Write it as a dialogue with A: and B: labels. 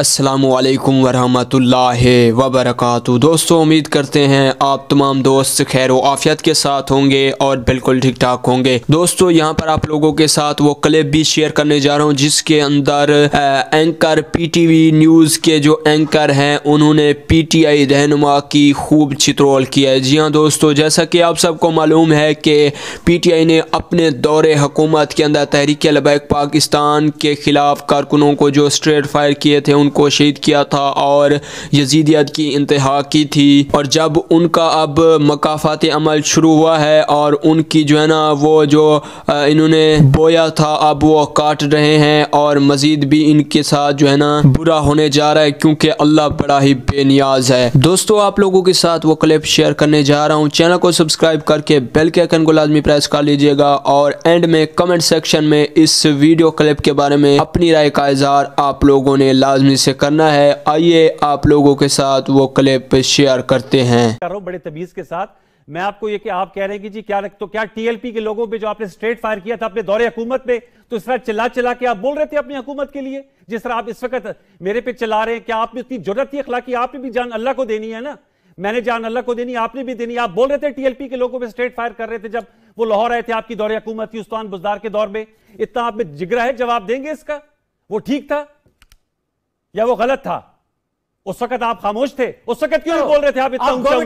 A: असलकम वरहमतुल्लाह वबरक दोस्तों उम्मीद करते हैं आप तमाम दोस्त खैर आफियत के साथ होंगे और बिल्कुल ठीक ठाक होंगे दोस्तों यहाँ पर आप लोगों के साथ वो क्लिप भी शेयर करने जा रहा हूँ जिसके अंदर आ, एंकर पीटीवी न्यूज़ के जो एंकर हैं उन्होंने पीटीआई रहनुमा की खूब चित्रोल किया है जी हाँ दोस्तों जैसा कि आप सबको मालूम है कि आई ने अपने दौरे हुकूमत के अंदर तहरीक लबैक पाकिस्तान के ख़िलाफ़ कारकुनों को जो स्ट्रेट फायर किए थे कौम को शहीद किया था और यजीदियत की इंतहा की थी और जब उनका अब मकाफात अमल शुरू हुआ है और उनकी जो है ना वो जो इन्होंने बोया था अब वो काट रहे हैं और मज़ीद भी इनके साथ जो है ना बुरा होने जा रहा है क्योंकि अल्लाह बड़ा ही बेनियाज है दोस्तों आप लोगों के साथ वो क्लिप शेयर करने जा रहा हूँ चैनल को सब्सक्राइब करके बेल के आइकन को लाजमी प्रेस कर लीजिएगा और एंड में कमेंट सेक्शन में इस वीडियो क्लिप के बारे में अपनी राय का इजहार आप लोगों ने लाजमी जिसे करना है आइए आप लोगों के साथ वो क्लिप शेयर करते हैं
B: बड़े तबीज के साथ मैं आपको ये कि आप कह रहे हैं कि जी क्या तो क्या टीएलपी के लोगों पे जो आपने स्ट्रेट फायर किया था अपने दौरे हुकूमत पे तो इस तरह चला चला के आप बोल रहे थे अपनी हुकूमत के लिए जिस तरह आप इस वक्त मेरे पे चला रहे हैं क्या आपने इतनी जरूरत थी अखला की आपने भी जान अल्लाह को देनी है ना मैंने जान अल्लाह को देनी आपने भी देनी आप बोल रहे थे टीएलपी के लोगों पर स्ट्रेट फायर कर रहे थे जब वो लाहौर आए थे आपकी दौरे हुकूमत थी उस्तान बुजदार के दौर में इतना आप जिगरा है जवाब देंगे इसका वो ठीक था या वो गलत था उस वक्त आप खामोश थे उस वक्त क्यों बोल रहे थे आप इतना